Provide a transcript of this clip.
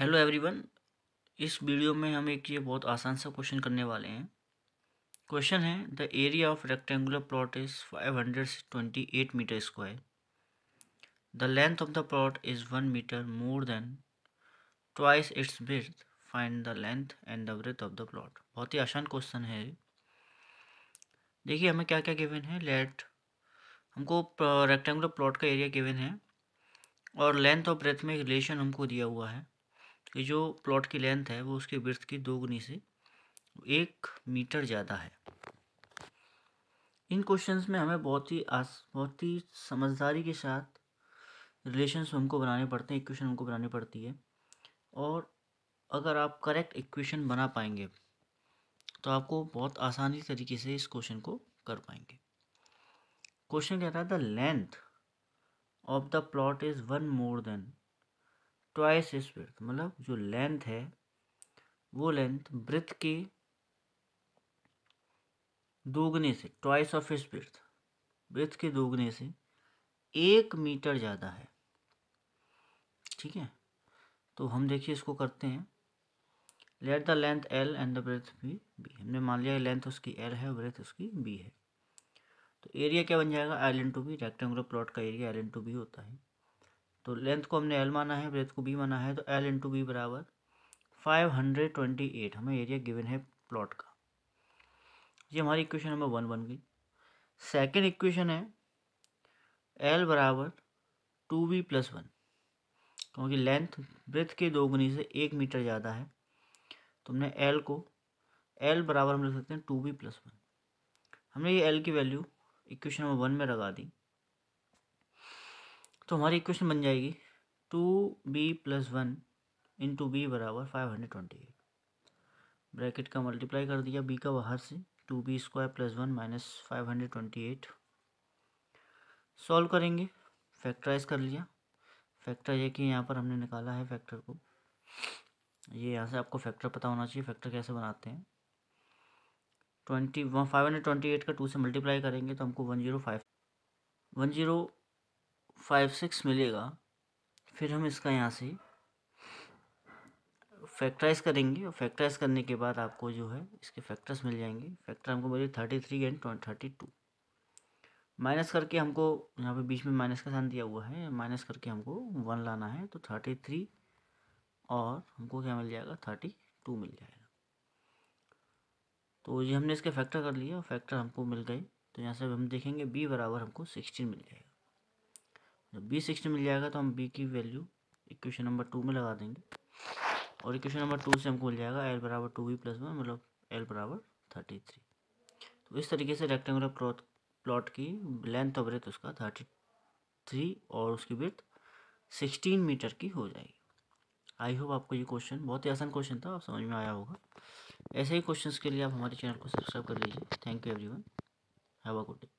hello everyone इस video में हम एक ये बहुत आसान सा क्वेश्चन करने वाले हैं क्वेश्चन है the area of rectangular plot is five hundred twenty eight metre square the length of the plot is one metre more than twice its breadth find the length and the breadth of the plot बहुत ही आसान question है देखिए हमें क्या क्या given है let हमको रेक्टेंगुलर प्लॉट का एरिया गिवन है और लेंथ और ब्रेथ में रिलेशन हमको दिया हुआ है ये जो प्लॉट की लेंथ है वो उसके वृत्त की दोगुनी से एक मीटर ज़्यादा है इन क्वेश्चंस में हमें बहुत ही आस बहुत ही समझदारी के साथ रिलेशंस हमको बनाने पड़ते हैं इक्वेशन हमको बनानी पड़ती है और अगर आप करेक्ट इक्वेशन बना पाएंगे तो आपको बहुत आसानी तरीके से इस क्वेश्चन को कर पाएंगे क्वेश्चन कहता है the length of the plot is one more than twice is breadth मतलब जो लेंथ है वो लेंथ ब्रेथ की दोगुने से ट्वाइस ऑफ इस ब्रेथ ब्रेथ के दोगुने से एक मीटर ज़्यादा है ठीक है तो हम देखिए इसको करते हैं let the length L and the breadth भी बी हमने मान लिया लेंथ उसकी एल है ब्रेथ उसकी बी है तो एरिया क्या बन जाएगा L into B rectangular plot का area L into B होता है तो लेंथ को हमने एल माना है ब्रेथ को बी माना है तो एल इंटू बी बराबर फाइव हंड्रेड ट्वेंटी एट हमें एरिया गिवन है प्लॉट का ये हमारी इक्वेशन नंबर वन बन गई सेकेंड इक्वेशन है एल बराबर टू बी प्लस वन क्योंकि लेंथ ब्रेथ के दोगुनी से एक मीटर ज़्यादा है तो हमने एल को एल बराबर हम लिख सकते हैं टू बी प्लस वन हमने ये एल की वैल्यू इक्वेशन नंबर वन में लगा दी तो हमारी इक्वेशन बन जाएगी two B plus one into B बराबर five hundred twenty eight bracket का मल्टीप्लाई कर दिया बी का बाहर से two B square plus one minus five hundred twenty eight solve करेंगे फैक्टराइज कर लिया फैक्टर ये कि यहाँ पर हमने निकाला है फैक्टर को ये यहाँ से आपको फैक्टर पता होना चाहिए फैक्टर कैसे बनाते हैं twenty one five hundred twenty eight का टू से मल्टीप्लाई करेंगे तो हमको one zero five one zero five six मिलेगा फिर हम इसका यहाँ से फैक्टराइज करेंगे और फैक्टराइज करने के बाद आपको जो है इसके फैक्टर्स मिल जाएंगे फैक्टर हमको मिले thirty three and thirty two minus करके हमको यहाँ पे बीच में माइनस का साइन दिया हुआ है माइनस करके हमको वन लाना है तो थर्टी थ्री और हमको क्या मिल जाएगा थर्टी टू मिल जाएगा तो ये हमने इसके फैक्टर कर लिए और फैक्टर हमको मिल गए तो यहाँ से हम देखेंगे बी बराबर हमको सिक्सटीन मिल जाएगा जब बी सिक्सटी मिल जाएगा तो हम बी की वैल्यू इक्वेशन नंबर टू में लगा देंगे और इक्वेशन नंबर टू से हमको मिल जाएगा एल बराबर टू बी प्लस वन मतलब एल बराबर थर्टी थ्री तो इस तरीके से रेक्टेंगुलर क्रॉथ प्लॉट की लेंथ और ब्रेथ उसका थर्टी थ्री और उसकी ब्रेथ सिक्सटीन मीटर की हो जाएगी आई होप आपको ये क्वेश्चन बहुत ही आसान क्वेश्चन था आप समझ में आया होगा ऐसे ही क्वेश्चंस के लिए आप हमारे चैनल को सब्सक्राइब कर लीजिए thank you everyone have a good day